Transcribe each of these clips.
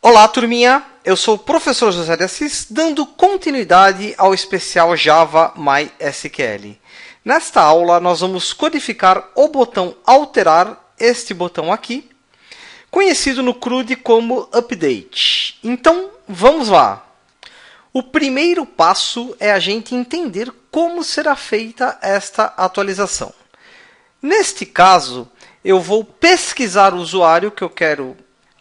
Olá, turminha! Eu sou o professor José de Assis, dando continuidade ao especial Java MySQL. Nesta aula, nós vamos codificar o botão alterar, este botão aqui, conhecido no CRUD como update. Então, vamos lá! O primeiro passo é a gente entender como será feita esta atualização. Neste caso, eu vou pesquisar o usuário que eu quero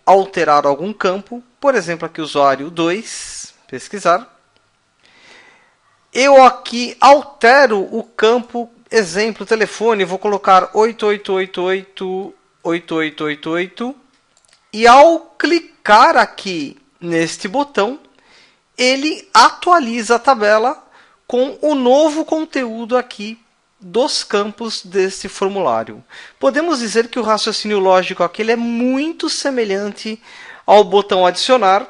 alterar algum campo, por exemplo, aqui usuário 2, pesquisar. Eu aqui altero o campo, exemplo, telefone, vou colocar 8888888 e ao clicar aqui neste botão, ele atualiza a tabela com o novo conteúdo aqui dos campos desse formulário. Podemos dizer que o raciocínio lógico aquele é muito semelhante ao botão adicionar.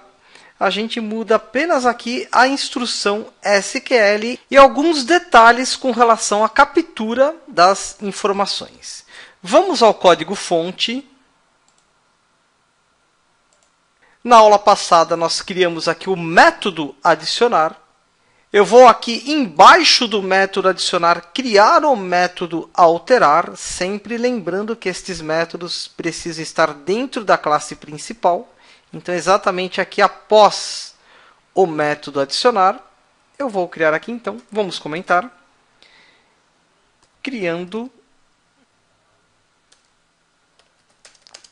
A gente muda apenas aqui a instrução SQL e alguns detalhes com relação à captura das informações. Vamos ao código fonte. Na aula passada nós criamos aqui o método adicionar eu vou aqui embaixo do método adicionar criar o método alterar, sempre lembrando que estes métodos precisam estar dentro da classe principal. Então, exatamente aqui após o método adicionar, eu vou criar aqui então, vamos comentar, criando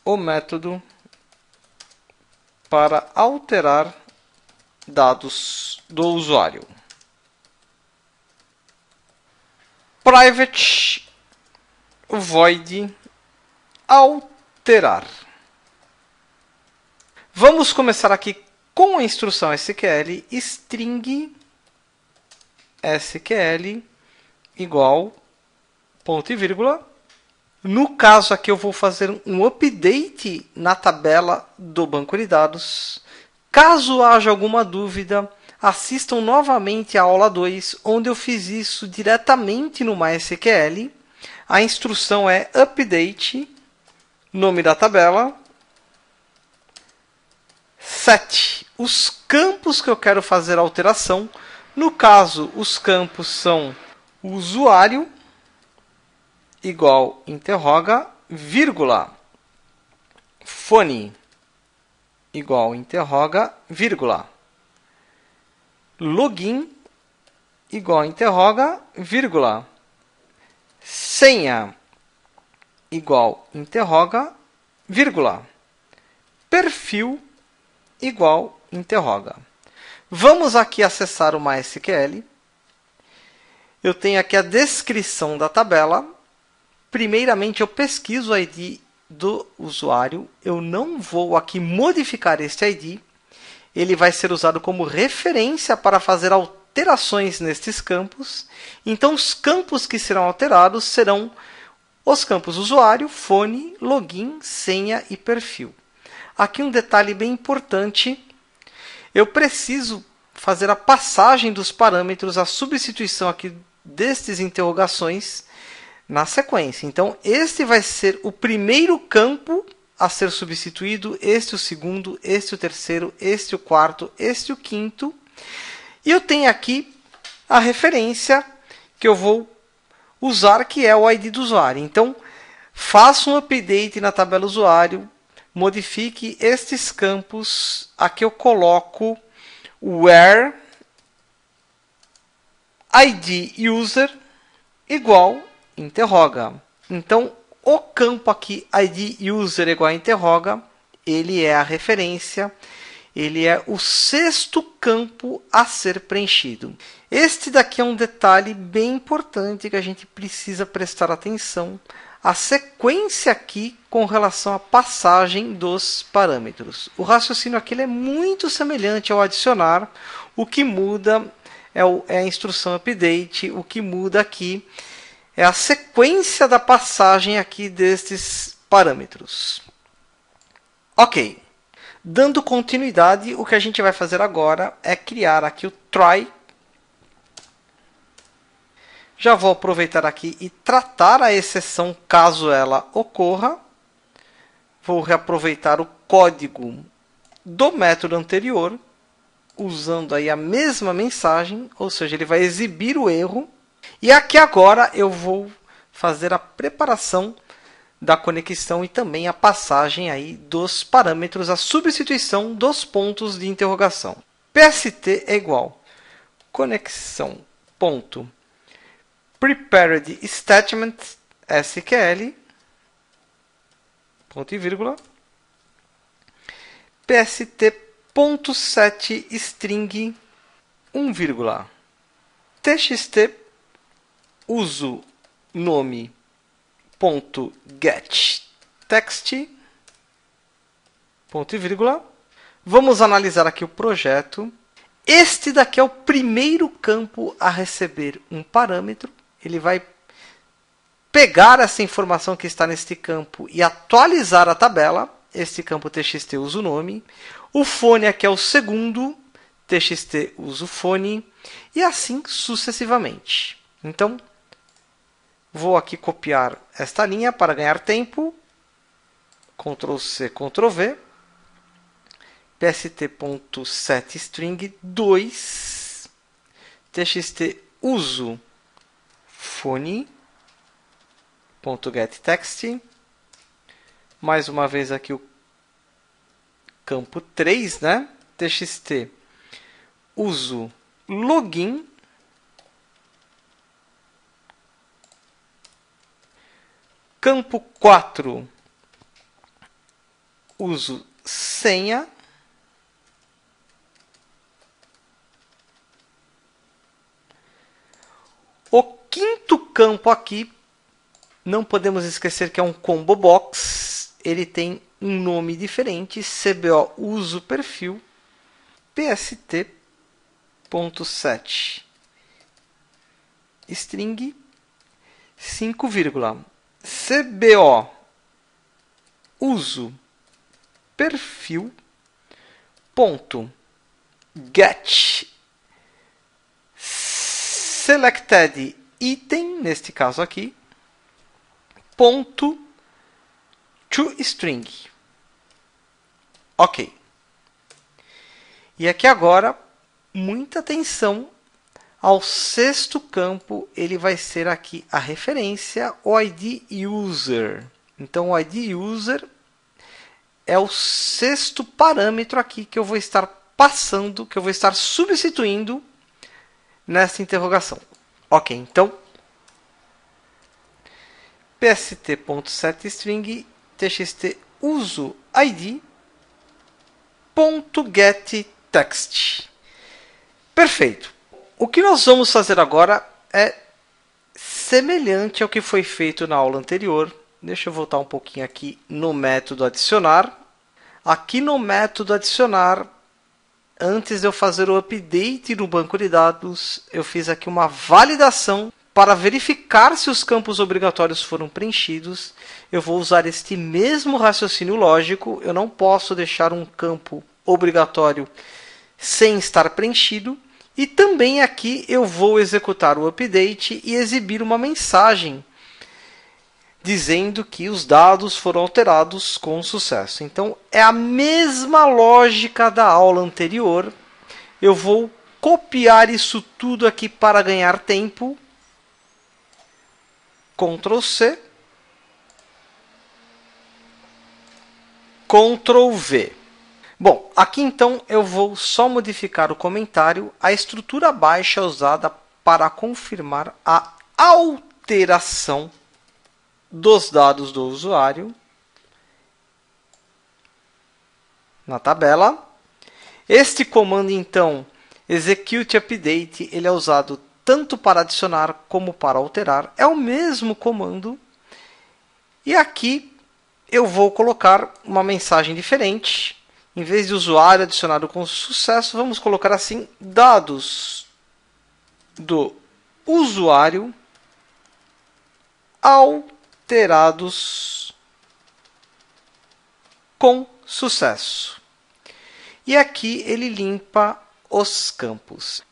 o método para alterar dados do usuário. private void alterar. Vamos começar aqui com a instrução SQL string SQL igual ponto e vírgula. No caso aqui eu vou fazer um update na tabela do banco de dados. Caso haja alguma dúvida, assistam novamente a aula 2, onde eu fiz isso diretamente no MySQL. A instrução é update, nome da tabela, SET Os campos que eu quero fazer alteração. No caso, os campos são usuário igual interroga, vírgula, fone igual interroga, vírgula login igual interroga, vírgula, senha igual interroga, vírgula, perfil igual interroga. Vamos aqui acessar o MySQL Eu tenho aqui a descrição da tabela. Primeiramente, eu pesquiso o ID do usuário. Eu não vou aqui modificar este ID ele vai ser usado como referência para fazer alterações nestes campos. Então, os campos que serão alterados serão os campos usuário, fone, login, senha e perfil. Aqui um detalhe bem importante: eu preciso fazer a passagem dos parâmetros, a substituição aqui destes interrogações na sequência. Então, este vai ser o primeiro campo a ser substituído, este o segundo, este o terceiro, este o quarto, este o quinto. E eu tenho aqui a referência que eu vou usar, que é o ID do usuário. Então, faça um update na tabela usuário, modifique estes campos. Aqui eu coloco where ID user igual interroga. Então, o campo aqui, ID user igual a interroga, ele é a referência, ele é o sexto campo a ser preenchido. Este daqui é um detalhe bem importante que a gente precisa prestar atenção. A sequência aqui com relação à passagem dos parâmetros. O raciocínio aqui é muito semelhante ao adicionar. O que muda é, é a instrução update. O que muda aqui é a sequência da passagem aqui destes parâmetros. Ok. Dando continuidade, o que a gente vai fazer agora é criar aqui o try. Já vou aproveitar aqui e tratar a exceção caso ela ocorra. Vou reaproveitar o código do método anterior, usando aí a mesma mensagem, ou seja, ele vai exibir o erro e aqui agora eu vou fazer a preparação da conexão e também a passagem aí dos parâmetros, a substituição dos pontos de interrogação. PST é igual conexão ponto prepared statement SQL ponto e vírgula PST ponto set string 1, um, vírgula txt uso nome ponto get text ponto e vírgula. Vamos analisar aqui o projeto. Este daqui é o primeiro campo a receber um parâmetro. Ele vai pegar essa informação que está neste campo e atualizar a tabela. Este campo txt uso nome. O fone aqui é o segundo, txt uso fone. E assim sucessivamente. Então, Vou aqui copiar esta linha para ganhar tempo. Ctrl C, Ctrl V. pst.setstring 2 txt uso text Mais uma vez aqui o campo 3, né? txt uso login Campo 4, uso senha. O quinto campo aqui, não podemos esquecer que é um combo box, ele tem um nome diferente, CBO uso perfil PST.7 string 5, CBO uso perfil ponto get selected item neste caso aqui ponto to string ok e aqui agora muita atenção ao sexto campo, ele vai ser aqui a referência, o ID user. Então, o ID user é o sexto parâmetro aqui que eu vou estar passando, que eu vou estar substituindo nessa interrogação. Ok, então pst.setString txt uso id ponto get text. Perfeito. O que nós vamos fazer agora é semelhante ao que foi feito na aula anterior. Deixa eu voltar um pouquinho aqui no método adicionar. Aqui no método adicionar, antes de eu fazer o update no banco de dados, eu fiz aqui uma validação para verificar se os campos obrigatórios foram preenchidos. Eu vou usar este mesmo raciocínio lógico. Eu não posso deixar um campo obrigatório sem estar preenchido. E também aqui eu vou executar o update e exibir uma mensagem dizendo que os dados foram alterados com sucesso. Então é a mesma lógica da aula anterior. Eu vou copiar isso tudo aqui para ganhar tempo. Ctrl C. Ctrl V. Bom, aqui então eu vou só modificar o comentário. A estrutura baixa é usada para confirmar a alteração dos dados do usuário na tabela. Este comando então execute update, ele é usado tanto para adicionar como para alterar. É o mesmo comando. E aqui eu vou colocar uma mensagem diferente em vez de usuário adicionado com sucesso, vamos colocar assim dados do usuário alterados com sucesso. E aqui ele limpa os campos.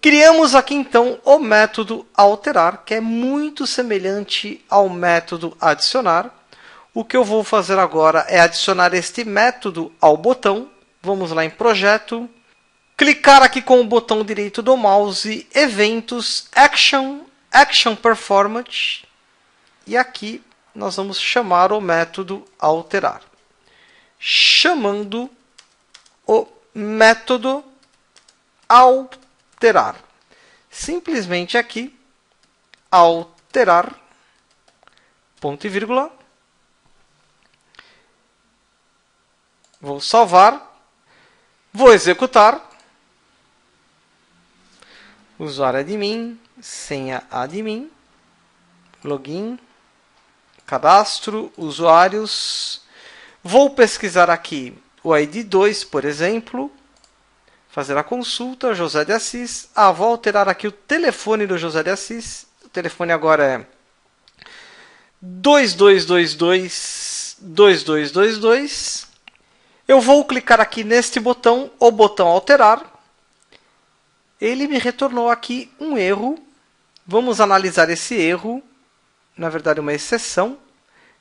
Criamos aqui então o método alterar, que é muito semelhante ao método adicionar, o que eu vou fazer agora é adicionar este método ao botão. Vamos lá em projeto, clicar aqui com o botão direito do mouse, eventos, action, action performance e aqui nós vamos chamar o método alterar. Chamando o método alterar. Simplesmente aqui alterar ponto e vírgula Vou salvar. Vou executar. Usuário admin, senha admin, login, cadastro, usuários. Vou pesquisar aqui o ID2, por exemplo, fazer a consulta, José de Assis. Ah, vou alterar aqui o telefone do José de Assis. O telefone agora é 2222 2222 eu vou clicar aqui neste botão, o botão alterar. Ele me retornou aqui um erro. Vamos analisar esse erro. Na verdade, uma exceção.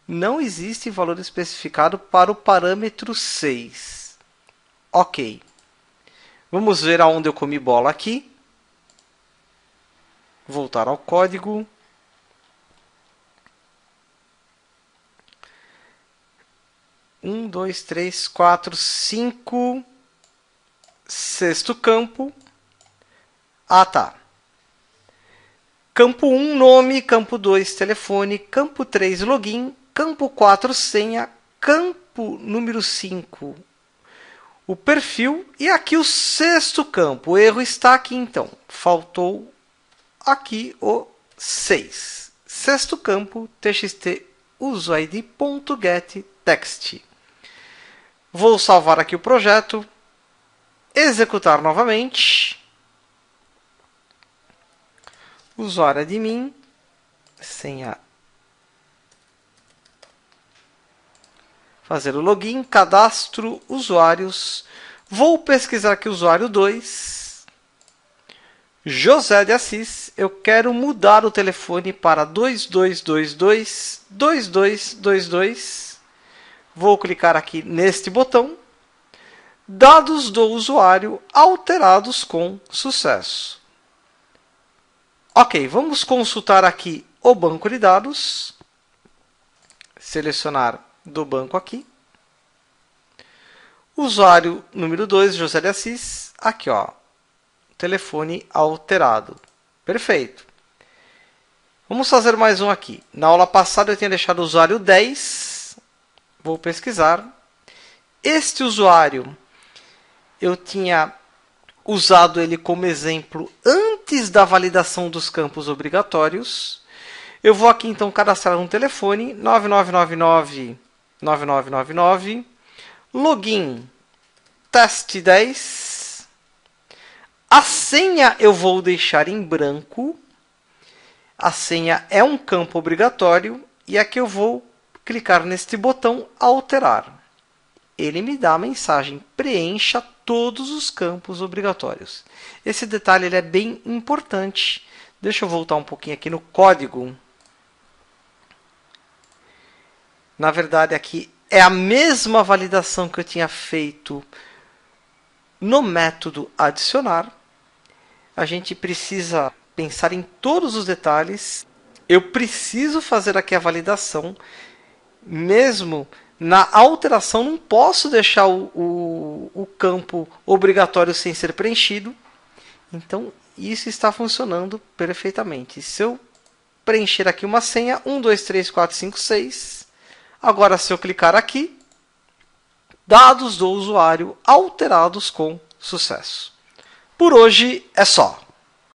Não existe valor especificado para o parâmetro 6. Ok. Vamos ver aonde eu comi bola aqui. Voltar ao código. 1, 2, 3, 4, 5. Sexto campo. Ah, tá. Campo 1, nome. Campo 2, telefone. Campo 3, login. Campo 4, senha. Campo número 5, o perfil. E aqui o sexto campo. O erro está aqui, então. Faltou aqui o 6. Sexto campo, txt, uso text. Vou salvar aqui o projeto, executar novamente, usuário admin, senha, fazer o login, cadastro, usuários, vou pesquisar aqui usuário 2, José de Assis, eu quero mudar o telefone para 2222 2222 Vou clicar aqui neste botão. Dados do usuário alterados com sucesso. Ok, vamos consultar aqui o banco de dados. Selecionar do banco aqui. Usuário número 2, José de Assis. Aqui, ó. Telefone alterado. Perfeito. Vamos fazer mais um aqui. Na aula passada eu tinha deixado o usuário 10 Vou pesquisar. Este usuário, eu tinha usado ele como exemplo antes da validação dos campos obrigatórios. Eu vou aqui então cadastrar um telefone 9999 9999 login teste 10 a senha eu vou deixar em branco a senha é um campo obrigatório e aqui eu vou clicar neste botão Alterar. Ele me dá a mensagem Preencha todos os campos obrigatórios. Esse detalhe ele é bem importante. Deixa eu voltar um pouquinho aqui no código. Na verdade, aqui é a mesma validação que eu tinha feito no método adicionar. A gente precisa pensar em todos os detalhes. Eu preciso fazer aqui a validação mesmo na alteração, não posso deixar o, o, o campo obrigatório sem ser preenchido. Então, isso está funcionando perfeitamente. Se eu preencher aqui uma senha, 1, 2, 3, 4, 5, 6. Agora, se eu clicar aqui, dados do usuário alterados com sucesso. Por hoje é só.